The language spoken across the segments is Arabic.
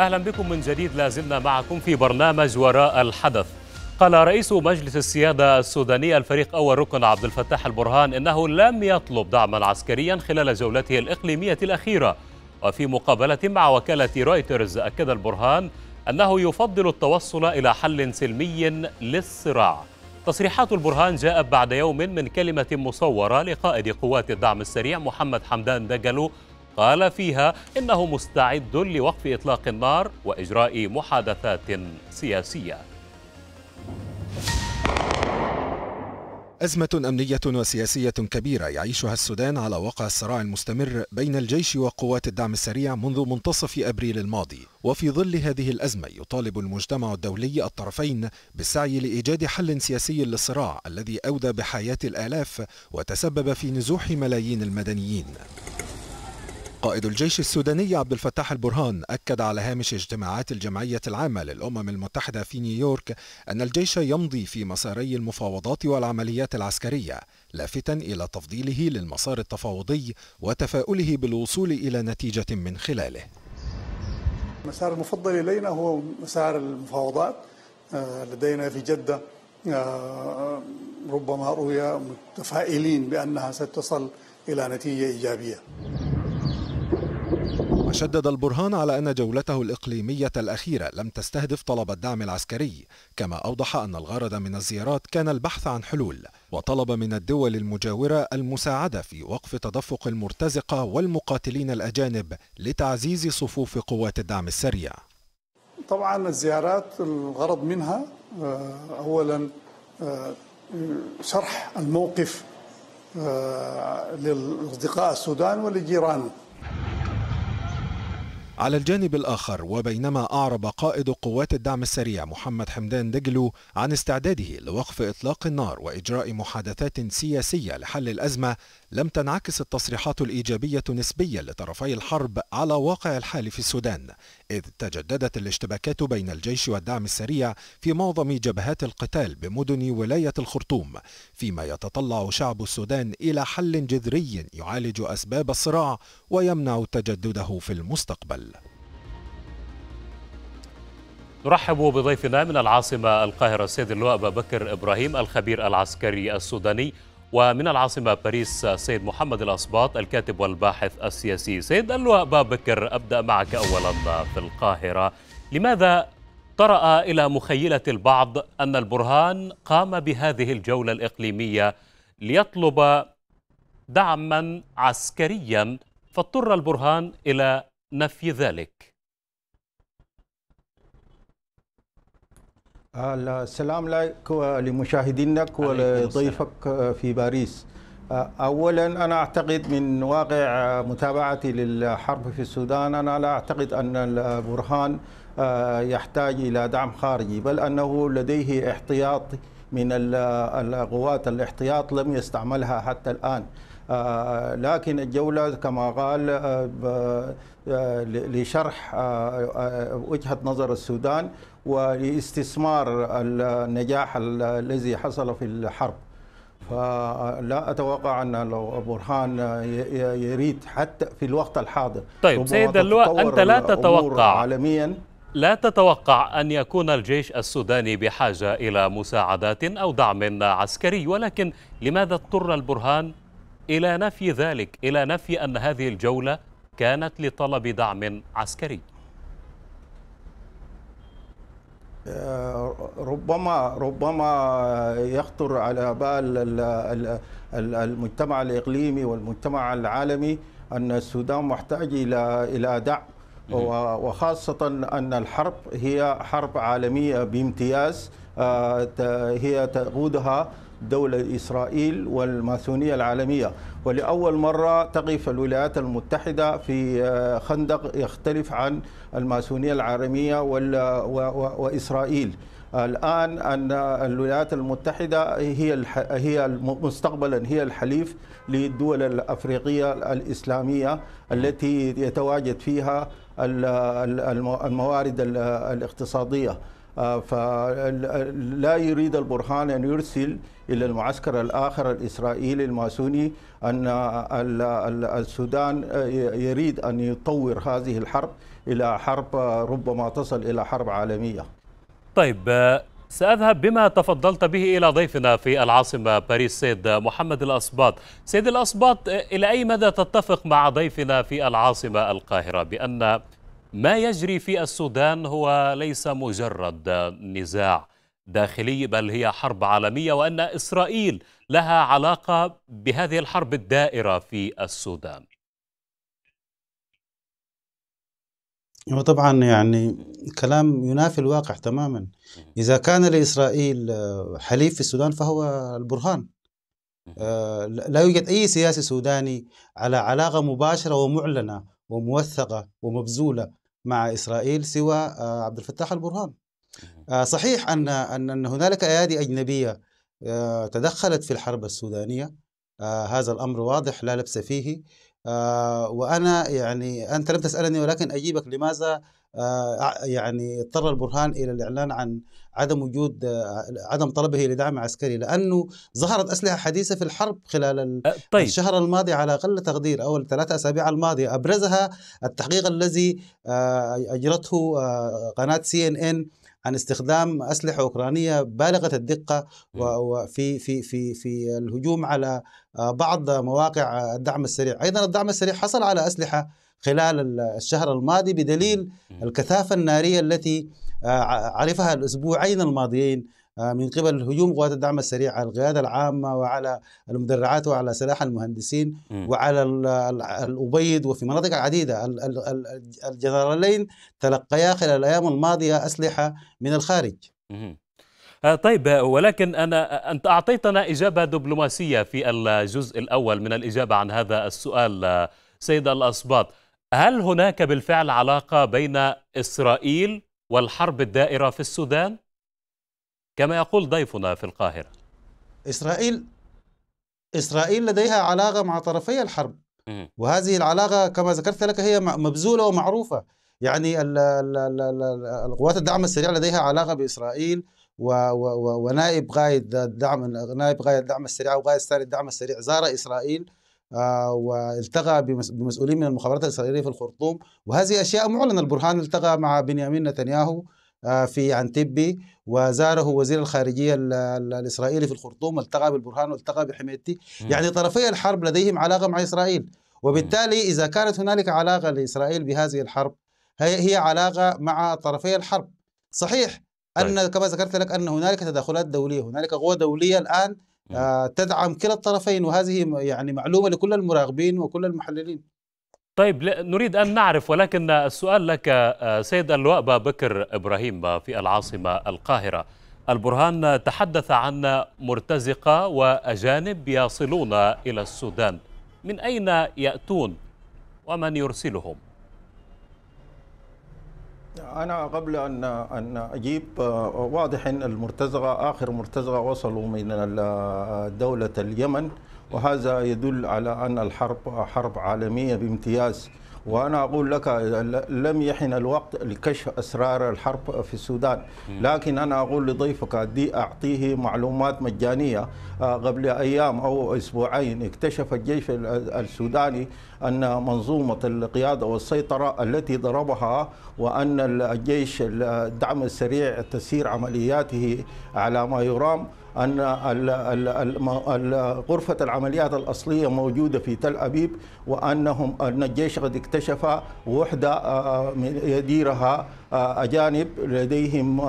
أهلا بكم من جديد لازلنا معكم في برنامج وراء الحدث قال رئيس مجلس السيادة السوداني الفريق أول ركن عبد الفتاح البرهان إنه لم يطلب دعما عسكريا خلال جولته الإقليمية الأخيرة وفي مقابلة مع وكالة رويترز أكد البرهان أنه يفضل التوصل إلى حل سلمي للصراع تصريحات البرهان جاءت بعد يوم من كلمة مصورة لقائد قوات الدعم السريع محمد حمدان دجلو قال فيها إنه مستعد لوقف إطلاق النار وإجراء محادثات سياسية أزمة أمنية وسياسية كبيرة يعيشها السودان على وقع الصراع المستمر بين الجيش وقوات الدعم السريع منذ منتصف أبريل الماضي وفي ظل هذه الأزمة يطالب المجتمع الدولي الطرفين بالسعي لإيجاد حل سياسي للصراع الذي أودى بحياة الآلاف وتسبب في نزوح ملايين المدنيين قائد الجيش السوداني عبد الفتاح البرهان أكد على هامش اجتماعات الجمعية العامة للأمم المتحدة في نيويورك أن الجيش يمضي في مساري المفاوضات والعمليات العسكرية لافتا إلى تفضيله للمسار التفاوضي وتفاؤله بالوصول إلى نتيجة من خلاله المسار المفضل إلينا هو مسار المفاوضات آه، لدينا في جدة آه، ربما رؤية متفائلين بأنها ستصل إلى نتيجة إيجابية وشدد البرهان على أن جولته الإقليمية الأخيرة لم تستهدف طلب الدعم العسكري كما أوضح أن الغرض من الزيارات كان البحث عن حلول وطلب من الدول المجاورة المساعدة في وقف تدفق المرتزقة والمقاتلين الأجانب لتعزيز صفوف قوات الدعم السريع طبعا الزيارات الغرض منها آه، أولا آه، شرح الموقف آه، للأصدقاء السودان ولجيرانه على الجانب الآخر وبينما أعرب قائد قوات الدعم السريع محمد حمدان دجلو عن استعداده لوقف إطلاق النار وإجراء محادثات سياسية لحل الأزمة لم تنعكس التصريحات الإيجابية نسبيا لطرفي الحرب على واقع الحال في السودان إذ تجددت الاشتباكات بين الجيش والدعم السريع في معظم جبهات القتال بمدن ولاية الخرطوم فيما يتطلع شعب السودان إلى حل جذري يعالج أسباب الصراع ويمنع تجدده في المستقبل نرحب بضيفنا من العاصمة القاهرة السيد اللواء أبا بكر إبراهيم الخبير العسكري السوداني ومن العاصمة باريس سيد محمد الأصباط الكاتب والباحث السياسي سيد ألوى بابكر أبدأ معك أولا في القاهرة لماذا طرأ إلى مخيلة البعض أن البرهان قام بهذه الجولة الإقليمية ليطلب دعما عسكريا فاضطر البرهان إلى نفي ذلك آه، السلام لك ولمشاهدينك ولضيفك آه، في باريس آه، اولا انا اعتقد من واقع متابعتي للحرب في السودان انا لا اعتقد ان البرهان يحتاج الى دعم خارجي بل انه لديه احتياط من القوات الاحتياط لم يستعملها حتى الان آه، لكن الجولة كما قال آه، آه، لشرح وجهة نظر السودان ولاستثمار النجاح الذي حصل في الحرب فلا اتوقع ان برهان يريد حتى في الوقت الحاضر طيب سيد اللواء انت لا تتوقع عالميا لا تتوقع ان يكون الجيش السوداني بحاجه الى مساعدات او دعم عسكري ولكن لماذا اضطر البرهان إلى نفي ذلك إلى نفي أن هذه الجولة كانت لطلب دعم عسكري آه، ربما ربما يخطر على بال المجتمع الاقليمي والمجتمع العالمي ان السودان محتاج الى الى دعم وخاصه ان الحرب هي حرب عالميه بامتياز آه، هي تقودها دولة إسرائيل والماسونية العالمية ولأول مرة تقف الولايات المتحدة في آه، خندق يختلف عن الماسونية العالمية وإسرائيل الآن أن الولايات المتحدة هي هي مستقبلا هي الحليف للدول الأفريقية الإسلامية التي يتواجد فيها الموارد الاقتصادية آه، فلا يريد البرهان أن يرسل إلى المعسكر الآخر الإسرائيلي الماسوني أن السودان يريد أن يطور هذه الحرب إلى حرب ربما تصل إلى حرب عالمية طيب سأذهب بما تفضلت به إلى ضيفنا في العاصمة باريس سيد محمد الأصباط سيد الأصباط إلى أي مدى تتفق مع ضيفنا في العاصمة القاهرة بأن ما يجري في السودان هو ليس مجرد نزاع داخلي بل هي حرب عالمية وأن إسرائيل لها علاقة بهذه الحرب الدائرة في السودان وطبعا يعني كلام ينافي الواقع تماما إذا كان لإسرائيل حليف في السودان فهو البرهان آه، لا يوجد أي سياسي سوداني على علاقة مباشرة ومعلنة وموثقة ومبذولة مع إسرائيل سوى آه، عبد الفتاح البرهان آه، صحيح أن أن أن هنالك أيادي أجنبية آه، تدخلت في الحرب السودانية آه، هذا الأمر واضح لا لبس فيه وأنا يعني أنت لم تسألني ولكن أجيبك لماذا يعني اضطر البرهان الى الاعلان عن عدم وجود عدم طلبه لدعم عسكري لانه ظهرت اسلحه حديثه في الحرب خلال طيب. الشهر الماضي على اقل تقدير او الثلاثه اسابيع الماضيه ابرزها التحقيق الذي اجرته قناه سي ان ان عن استخدام اسلحه اوكرانيه بالغه الدقه وفي في في في الهجوم على آه، بعض مواقع الدعم السريع، ايضا الدعم السريع حصل على اسلحه خلال الشهر الماضي بدليل الكثافه الناريه التي آه، عرفها الاسبوعين الماضيين آه، من قبل هجوم قوات الدعم السريع على القيادة العامة وعلى المدرعات وعلى سلاح المهندسين م. وعلى الأبيض وفي مناطق عديدة الجنرالين تلقيا خلال الأيام الماضية أسلحة من الخارج م. آه، طيب ولكن أنا أنت أعطيتنا إجابة دبلوماسية في الجزء الأول من الإجابة عن هذا السؤال سيد الأصباط هل هناك بالفعل علاقة بين إسرائيل والحرب الدائرة في السودان؟ كما يقول ضيفنا في القاهرة إسرائيل إسرائيل لديها علاقة مع طرفي الحرب وهذه العلاقة كما ذكرت لك هي مبذولة ومعروفة يعني القوات الدعم السريع لديها علاقة بإسرائيل ونائب قائد الدعم نائب قائد الدعم السريع وقائد ثاني الدعم السريع زار إسرائيل آه، والتقى بمسؤولين من المخابرات الإسرائيلية في الخرطوم وهذه أشياء معلنة البرهان التقى مع بنيامين نتنياهو آه، في عنتبي وزاره وزير الخارجيه الاسرائيلي في الخرطوم التقى بالبرهان والتقى بحميدتي يعني طرفي الحرب لديهم علاقه مع اسرائيل وبالتالي اذا كانت هنالك علاقه لاسرائيل بهذه الحرب هي هي علاقه مع طرفي الحرب صحيح ان طيب. كما ذكرت لك ان هنالك تدخلات دوليه هنالك قوى دوليه الان آه، تدعم كلا الطرفين وهذه يعني معلومه لكل المراقبين وكل المحللين طيب نريد أن نعرف ولكن السؤال لك آه، سيد اللواء بكر إبراهيم في العاصمة القاهرة البرهان تحدث عن مرتزقة وأجانب يصلون إلى السودان من أين يأتون ومن يرسلهم؟ أنا قبل أن أن أجيب آه، واضح أن المرتزقة آخر مرتزقة وصلوا من آه، دولة اليمن وهذا يدل على أن الحرب حرب عالمية بامتياز وأنا أقول لك لم يحن الوقت لكشف أسرار الحرب في السودان لكن أنا أقول لضيفك دي أعطيه معلومات مجانية آه، قبل أيام أو أسبوعين اكتشف الجيش السوداني أن منظومة القيادة والسيطرة التي ضربها وأن الجيش الدعم السريع تسير عملياته على ما يرام أن غرفة العمليات الأصلية موجودة في تل أبيب وأنهم أن الجيش قد اكتشف وحدة آه، آه، يديرها آه، أجانب لديهم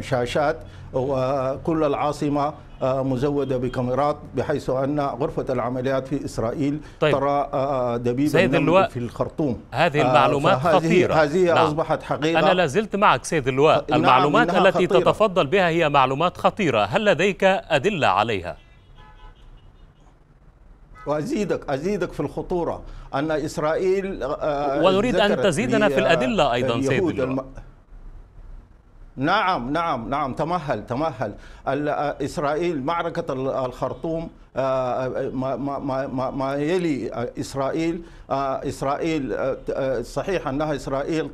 شاشات وكل العاصمة آه، مزوده بكاميرات بحيث ان غرفه العمليات في اسرائيل طيب. ترى آه، دبيب سيد اللواء في الخرطوم هذه آه، المعلومات فهذه خطيره هذه نعم. اصبحت حقيقه انا لا زلت معك سيد اللواء نعم المعلومات التي خطيرة. تتفضل بها هي معلومات خطيره هل لديك ادله عليها وازيدك ازيدك في الخطوره ان اسرائيل ونريد ان تزيدنا في الادله ايضا سيد اللواء الم... نعم نعم نعم تمهل تمهل آه، إسرائيل معركة الخرطوم آه، آه، ما, ما, ما, ما يلي إسرائيل إسرائيل صحيح أنها إسرائيل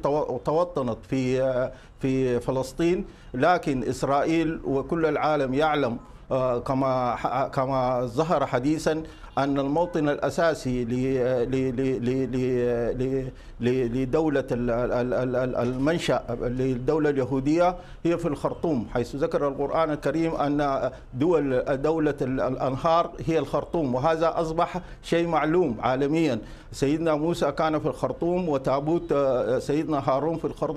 توطنت في في فلسطين لكن إسرائيل وكل العالم يعلم كما كما ظهر حديثا ان الموطن الاساسي لدولة المنشأ للدولة اليهودية هي في الخرطوم حيث ذكر القرآن الكريم أن دول دولة الأنهار هي الخرطوم وهذا أصبح شيء معلوم عالميا سيدنا موسى كان في الخرطوم وتابوت سيدنا هارون في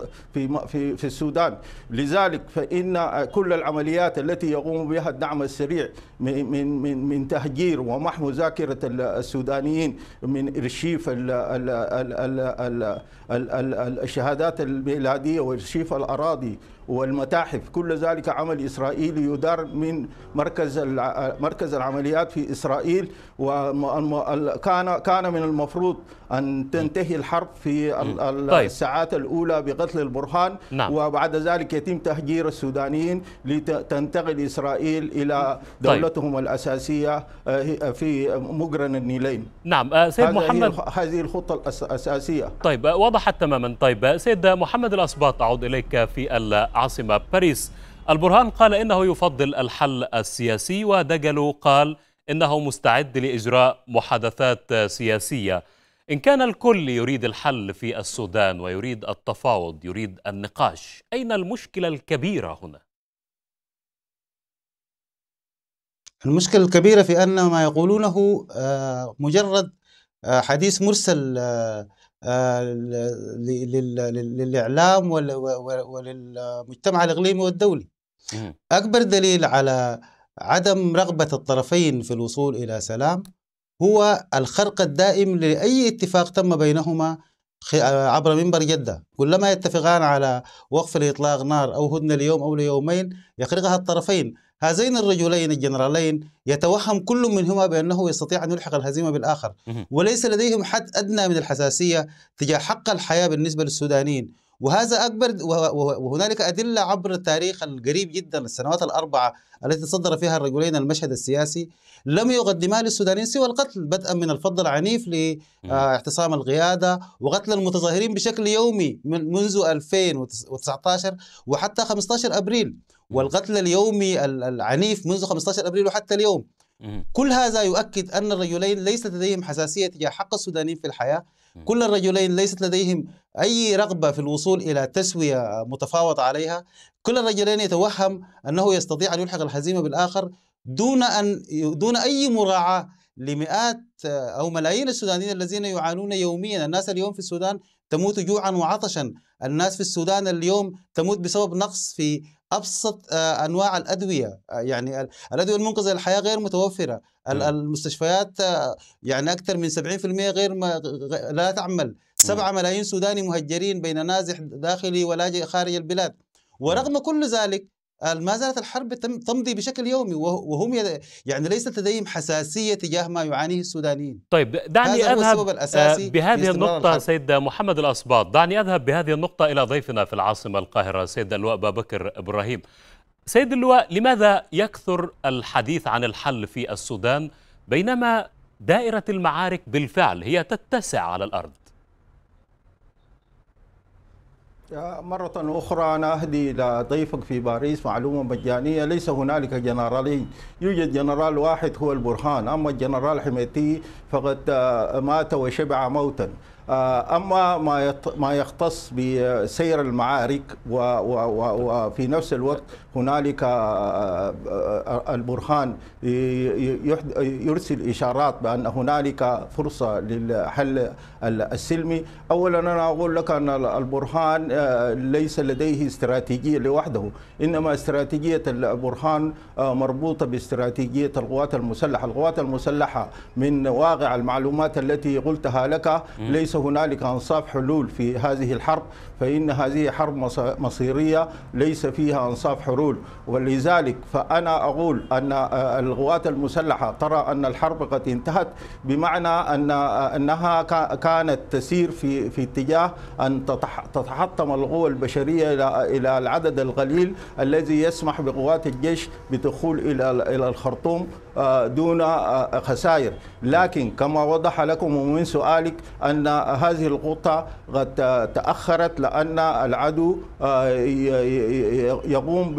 في في السودان لذلك فإن كل العمليات التي يقوم بها الدعم السريع من من من تهجير ومحو ذاكرة السودانيين من إرشيف ال ال ال الشهادات الميلاديه وارشيف الاراضي والمتاحف كل ذلك عمل إسرائيلي يدار من مركز مركز العمليات في إسرائيل وكان كان من المفروض أن تنتهي الحرب في طيب. الساعات الأولى بقتل البرهان نعم. وبعد ذلك يتم تهجير السودانيين لتنتقل إسرائيل إلى طيب. دولتهم طيب. الأساسية آه، في مجرن النيلين نعم آه، سيد محمد هذه الخطة الأساسية طيب آه، وضحت تماما طيب سيد محمد الأصباط أعود إليك في العاصمة باريس البرهان قال إنه يفضل الحل السياسي ودجلو قال إنه مستعد لإجراء محادثات سياسية إن كان الكل يريد الحل في السودان ويريد التفاوض يريد النقاش أين المشكلة الكبيرة هنا؟ المشكلة الكبيرة في أن ما يقولونه آه، مجرد آه، حديث مرسل آه، آه، للاعلام وللمجتمع الاقليمي والدولي. اكبر دليل على عدم رغبه الطرفين في الوصول الى سلام هو الخرق الدائم لاي اتفاق تم بينهما عبر منبر جده، كلما يتفقان على وقف لاطلاق نار او هدنه ليوم او ليومين يخرقها الطرفين. هذين الرجلين الجنرالين يتوهم كل منهما بأنه يستطيع أن يلحق الهزيمة بالآخر وليس لديهم حد أدنى من الحساسية تجاه حق الحياة بالنسبة للسودانيين وهذا أكبر وهنالك أدلة عبر التاريخ القريب جدا السنوات الأربعة التي تصدر فيها الرجلين المشهد السياسي لم يقدما للسودانيين سوى القتل بدءا من الفض العنيف لاعتصام آه، القيادة وقتل المتظاهرين بشكل يومي من منذ 2019 وحتى 15 أبريل والقتل اليومي العنيف منذ 15 أبريل وحتى اليوم كل هذا يؤكد أن الرجلين ليست لديهم حساسية تجاه حق السودانيين في الحياة كل الرجلين ليست لديهم أي رغبة في الوصول إلى تسوية متفاوض عليها كل الرجلين يتوهم أنه يستطيع أن يلحق الهزيمة بالآخر دون أن دون أي مراعاة لمئات آه، أو ملايين السودانيين الذين يعانون يوميا الناس اليوم في السودان تموت جوعا وعطشا الناس في السودان اليوم تموت بسبب نقص في ابسط آه، انواع الادويه آه، يعني الادويه المنقذه للحياه غير متوفره م. المستشفيات آه، يعني اكثر من 70% غير ما لا تعمل 7 ملايين سوداني مهجرين بين نازح داخلي ولاجئ خارج البلاد ورغم كل ذلك ما زالت الحرب تمضي بشكل يومي وهم يعني ليست لديهم حساسيه تجاه ما يعانيه السودانيين. طيب دعني هذا اذهب هو السبب الأساسي آه، بهذه النقطه الحرب. سيد محمد الاسباط، دعني اذهب بهذه النقطه الى ضيفنا في العاصمه القاهره سيد اللواء بكر ابراهيم. سيد اللواء لماذا يكثر الحديث عن الحل في السودان بينما دائره المعارك بالفعل هي تتسع على الارض؟ مرة أخرى أنا أهدي إلى ضيفك في باريس معلومة مجانية ليس هنالك جنرالين يوجد جنرال واحد هو البرهان أما الجنرال حميتي فقد آه، مات وشبع موتا آه، اما ما ما يختص بسير المعارك وفي نفس الوقت هنالك آه، آه، البرهان يرسل اشارات بان هنالك فرصه للحل السلمي اولا انا اقول لك ان البرهان ليس لديه استراتيجيه لوحده انما استراتيجيه البرهان مربوطه باستراتيجيه القوات المسلحه القوات المسلحه من واقع المعلومات التي قلتها لك ليس هنالك أنصاف حلول في هذه الحرب فإن هذه حرب مصيرية ليس فيها أنصاف حلول ولذلك فأنا أقول أن آه، القوات المسلحة ترى أن الحرب قد انتهت بمعنى أن آه، أنها كانت تسير في في اتجاه أن تتحطم القوى البشرية إلى إلى العدد القليل الذي يسمح بقوات الجيش بدخول إلى إلى الخرطوم آه، دون آه، آه، خسائر لكن كما وضح لكم من سؤالك أن هذه القطة قد تأخرت لأن العدو يقوم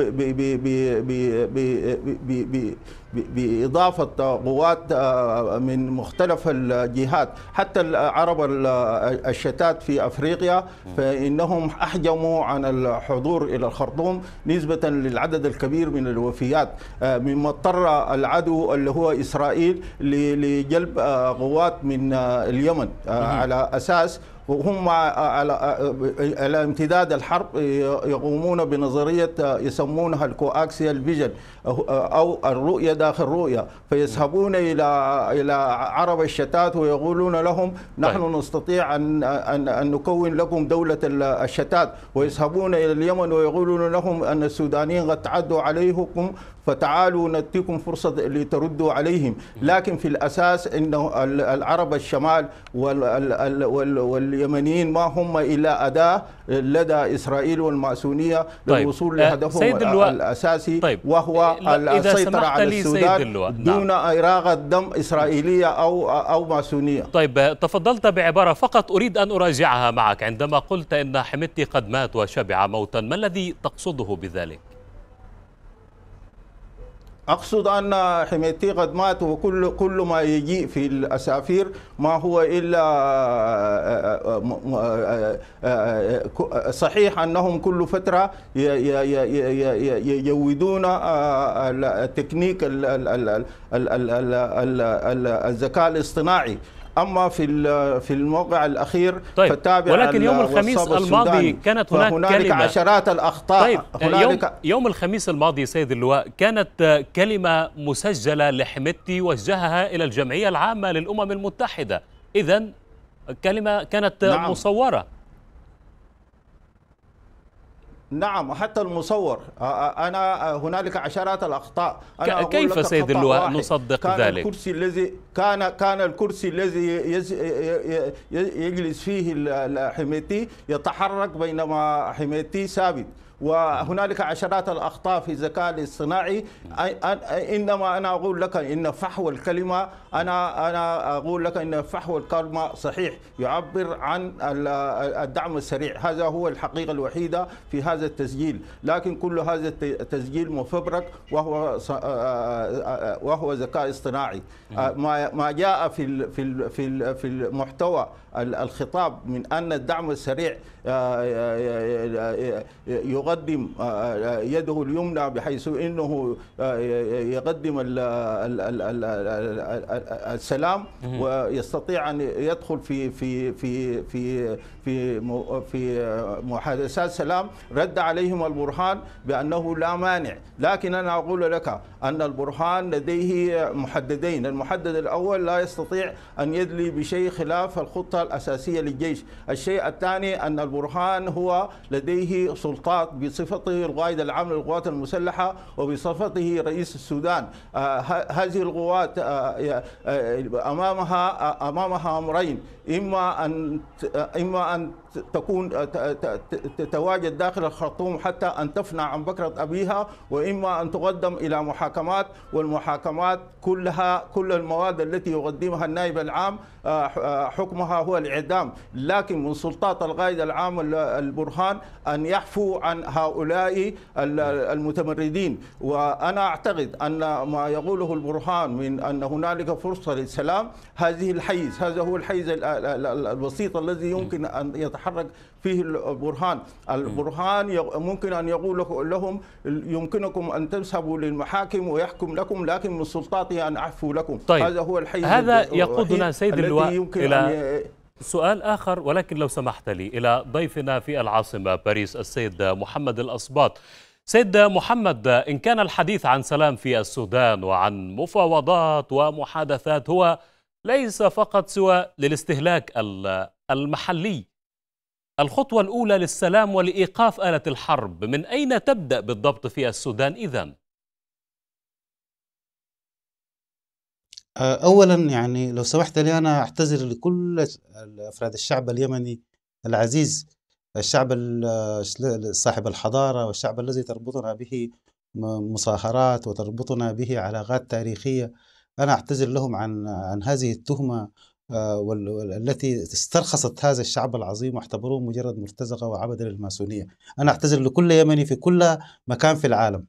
ب بإضافة قوات آه، من مختلف الجهات حتى العرب الشتات في أفريقيا فإنهم أحجموا عن الحضور إلى الخرطوم نسبة للعدد الكبير من الوفيات آه، مما اضطر العدو اللي هو إسرائيل لجلب آه، قوات من اليمن على أساس وهم على, آه، آه، آه، على امتداد الحرب يقومون بنظرية يسمونها الكواكسيال فيجن أو الرؤية داخل رؤية فيذهبون إلى إلى عرب الشتات ويقولون لهم طيب. نحن طيب. نستطيع أن, أن نكون لكم دولة الشتات ويذهبون إلى اليمن ويقولون لهم أن السودانيين قد تعدوا عليكم فتعالوا نعطيكم فرصة لتردوا عليهم لكن في الأساس أنه العرب الشمال واليمنيين ما هم إلا أداة لدى إسرائيل والماسونية طيب. للوصول آه، لهدفهم اللواء. الأساسي طيب. وهو السيطرة على السودان نعم. دون إراغة دم إسرائيلية أو, أو ماسونية طيب تفضلت بعبارة فقط أريد أن أراجعها معك عندما قلت أن حمدتي قد مات وشبع موتا ما الذي تقصده بذلك؟ أقصد أن حميتي قد مات وكل كل ما يجيء في الأسافير ما هو إلا صحيح أنهم كل فترة يجودون التكنيك الذكاء الاصطناعي اما في في الموقع الاخير طيب فتابع ولكن يوم الخميس الماضي كانت هناك كلمه عشرات الاخطاء طيب هنالك يوم, يوم الخميس الماضي سيد اللواء كانت كلمه مسجله لحمتي وجهها الى الجمعيه العامه للامم المتحده اذا كلمه كانت نعم. مصوره نعم حتى المصور انا هنالك عشرات الاخطاء أنا كيف سيد اللواء نصدق كان ذلك الكرسي الذي كان كان الكرسي الذي يجلس فيه الحميتي يتحرك بينما حميتي ثابت وهنالك عشرات الاخطاء في الذكاء الاصطناعي انما انا اقول لك ان فحوى الكلمه انا انا اقول لك ان فحوى الكلمه صحيح يعبر عن الدعم السريع هذا هو الحقيقه الوحيده في هذا التسجيل لكن كل هذا التسجيل مفبرك وهو آه، آه، آه، وهو ذكاء اصطناعي نعم. ما ما جاء في في في المحتوى الخطاب من ان الدعم السريع يقدم يده اليمنى بحيث أنه يقدم السلام ويستطيع أن يدخل في في في في في في محادثات سلام رد عليهم البرهان بأنه لا مانع لكن أنا أقول لك أن البرهان لديه محددين المحدد الأول لا يستطيع أن يدلي بشيء خلاف الخطة الأساسية للجيش الشيء الثاني أن البرهان برهان هو لديه سلطات بصفته القائد العام للقوات المسلحة وبصفته رئيس السودان آه، هذه القوات آه، آه، أمامها أمامها أمرين إما أن إما أن تكون آه، تتواجد آه، داخل الخرطوم حتى أن تفنى عن بكرة أبيها وإما أن تقدم إلى محاكمات والمحاكمات كلها كل المواد التي يقدمها النائب العام آه، حكمها هو الإعدام لكن من سلطات القائد العام البرهان أن يعفو عن هؤلاء المتمردين وأنا أعتقد أن ما يقوله البرهان من أن هنالك فرصة للسلام هذه الحيز هذا هو الحيز البسيط الذي يمكن أن يتحقق يتحرك فيه البرهان البرهان ممكن أن يقول لهم يمكنكم أن تذهبوا للمحاكم ويحكم لكم لكن من سلطاتي أن أعفو لكم طيب. هذا هو الحي هذا يقودنا سيد اللواء إلى سؤال آخر ولكن لو سمحت لي إلى ضيفنا في العاصمة باريس السيد محمد الأصباط سيد محمد إن كان الحديث عن سلام في السودان وعن مفاوضات ومحادثات هو ليس فقط سوى للاستهلاك المحلي الخطوة الأولى للسلام ولإيقاف آلة الحرب من أين تبدأ بالضبط في السودان إذا؟ آه، أولا يعني لو سمحت لي أنا أعتذر لكل أفراد الشعب اليمني العزيز الشعب صاحب الحضارة والشعب الذي تربطنا به مصاهرات وتربطنا به علاقات تاريخية أنا أعتذر لهم عن عن هذه التهمة آه، التي استرخصت هذا الشعب العظيم واعتبروه مجرد مرتزقة وعبد للماسونية أنا أعتذر لكل يمني في كل مكان في العالم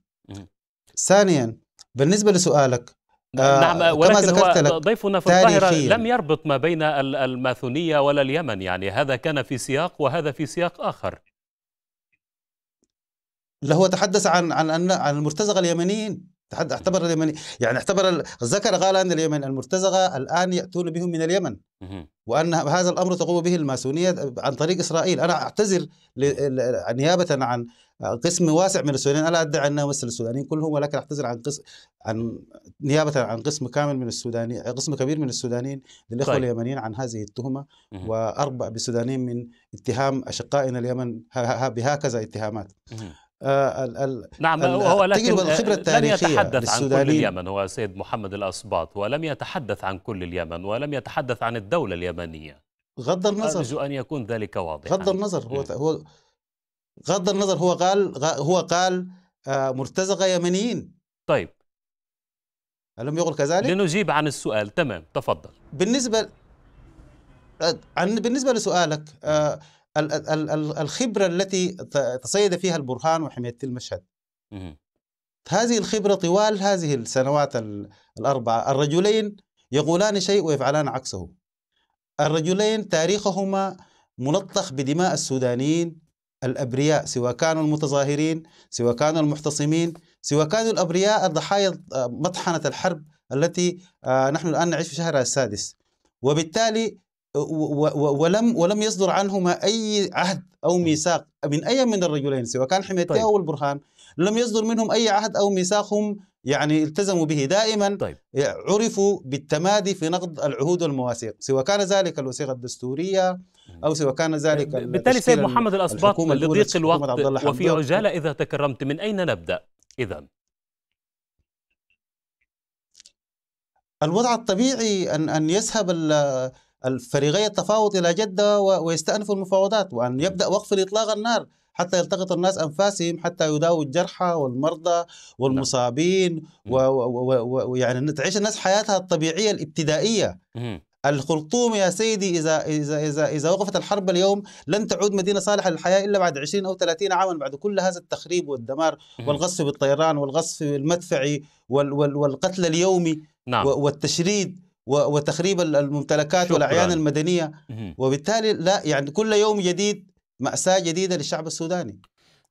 ثانيا بالنسبة لسؤالك نعم, نعم، آه، كما ولكن لك ضيفنا في القاهرة لم يربط ما بين الماثونية ولا اليمن يعني هذا كان في سياق وهذا في سياق آخر لا هو تحدث عن عن عن المرتزقة اليمنيين حتى اعتبر اليمني يعني اعتبر ذكر قال ان اليمن المرتزقه الان ياتون بهم من اليمن وان هذا الامر تقوم به الماسونيه عن طريق اسرائيل انا اعتذر نيابه عن قسم واسع من السودانيين انا ادعي انه مثل السودانيين كلهم ولكن اعتذر عن قسم عن نيابه عن قسم كامل من السودانيين قسم كبير من السودانيين للاخوه طيب. اليمنيين عن هذه التهمه واربع بسودانيين من اتهام اشقائنا اليمن بهكذا اتهامات مه. آه، ال نعم ال هو لكن الخبرة التاريخية لم يتحدث عن كل اليمن هو سيد محمد الأصباط ولم يتحدث عن كل اليمن ولم يتحدث عن الدولة اليمنية غض النظر أرجو أن يكون ذلك واضحا غض النظر هو هو غض النظر هو قال هو قال آه، مرتزقة يمنيين طيب ألم يقل كذلك؟ لنجيب عن السؤال تمام تفضل بالنسبة عن بالنسبة لسؤالك آه الخبرة التي تصيد فيها البرهان وحماية المشهد هذه الخبرة طوال هذه السنوات الأربعة الرجلين يقولان شيء ويفعلان عكسه الرجلين تاريخهما ملطخ بدماء السودانيين الأبرياء سواء كانوا المتظاهرين سواء كانوا المحتصمين سواء كانوا الأبرياء الضحايا آه، مطحنة الحرب التي آه، نحن الآن نعيش في شهرها السادس وبالتالي ولم ولم يصدر عنهما اي عهد او ميثاق من اي من الرجلين سواء كان حميتي طيب. او البرهان لم يصدر منهم اي عهد او ميثاق هم يعني التزموا به دائما طيب. عرفوا بالتمادي في نقض العهود والمواثيق سواء كان ذلك الوثيقه الدستوريه او سواء كان ذلك آه، بالتالي سيد محمد الاسباط لضيق الوقت وفي رجاله اذا تكرمت من اين نبدا اذا الوضع الطبيعي ان ان يذهب الفريقين التفاوض إلى جدة ويستأنفوا المفاوضات وأن يبدأ وقف الإطلاق النار حتى يلتقط الناس أنفاسهم حتى يداووا الجرحى والمرضى والمصابين نعم. ويعني تعيش الناس حياتها الطبيعية الابتدائية الخرطوم يا سيدي إذا إذا إذا إذا وقفت الحرب اليوم لن تعود مدينة صالحة للحياة إلا بعد 20 أو 30 عاما بعد كل هذا التخريب والدمار والغصب بالطيران والغصب المدفعي والقتل اليومي نعم. والتشريد وتخريب الممتلكات والاعيان المدنيه وبالتالي لا يعني كل يوم جديد ماساه جديده للشعب السوداني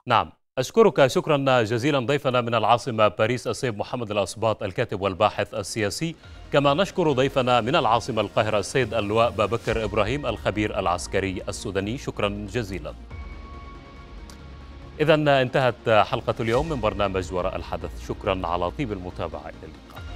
نعم أشكرك شكرا جزيلا ضيفنا من العاصمة باريس السيد محمد الأصباط الكاتب والباحث السياسي كما نشكر ضيفنا من العاصمة القاهرة السيد اللواء بكر إبراهيم الخبير العسكري السوداني شكرا جزيلا إذا انتهت حلقة اليوم من برنامج وراء الحدث شكرا على طيب المتابعة إلى اللقاء